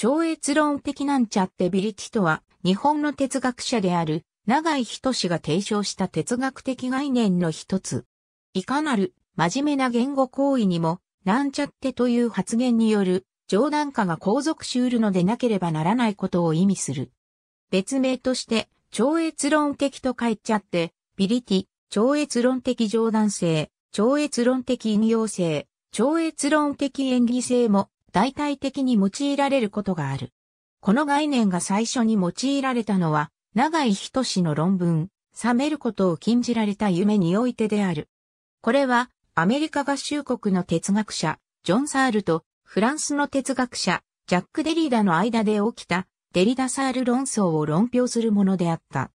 超越論的なんちゃってビリティとは、日本の哲学者である、長井仁が提唱した哲学的概念の一つ。いかなる、真面目な言語行為にも、なんちゃってという発言による、冗談化が後続しうるのでなければならないことを意味する。別名として、超越論的と書いちゃって、ビリティ、超越論的冗談性、超越論的引用性、超越論的演技性も代替的に用いられることがある。この概念が最初に用いられたのは、長井仁の論文、冷めることを禁じられた夢においてである。これは、アメリカ合衆国の哲学者、ジョン・サールと、フランスの哲学者、ジャック・デリダの間で起きた、デリダ・サール論争を論評するものであった。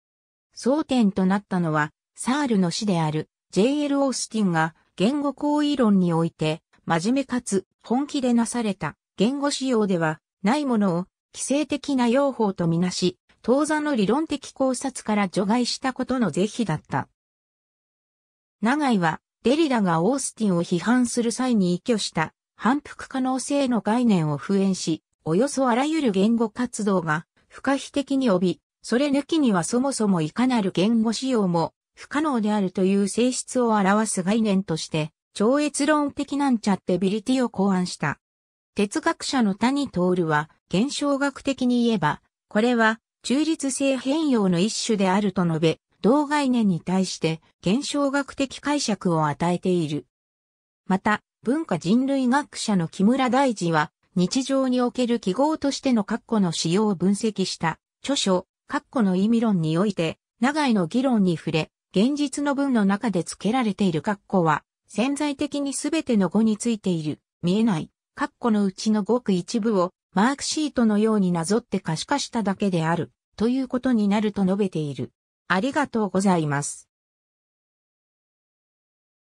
争点となったのは、サールの死である、J.L. オースティンが、言語行為論において、真面目かつ本気でなされた言語使用ではないものを規制的な用法とみなし、当座の理論的考察から除外したことの是非だった。長井は、デリダがオースティンを批判する際に依拠した反復可能性の概念を敷衍し、およそあらゆる言語活動が不可避的に帯び、それ抜きにはそもそもいかなる言語使用も不可能であるという性質を表す概念として超越論的なんちゃってビリティを考案した。哲学者の谷徹は、現象学的に言えば、これは中立性変容の一種であると述べ、同概念に対して現象学的解釈を与えている。また、文化人類学者の木村大二は、日常における記号としての括弧の使用を分析した著書、括弧の意味論において、長いの議論に触れ、現実の文の中で付けられている括弧は、潜在的にすべての語についている、見えない、括弧のうちのごく一部を、マークシートのようになぞって可視化しただけである、ということになると述べている。ありがとうございます。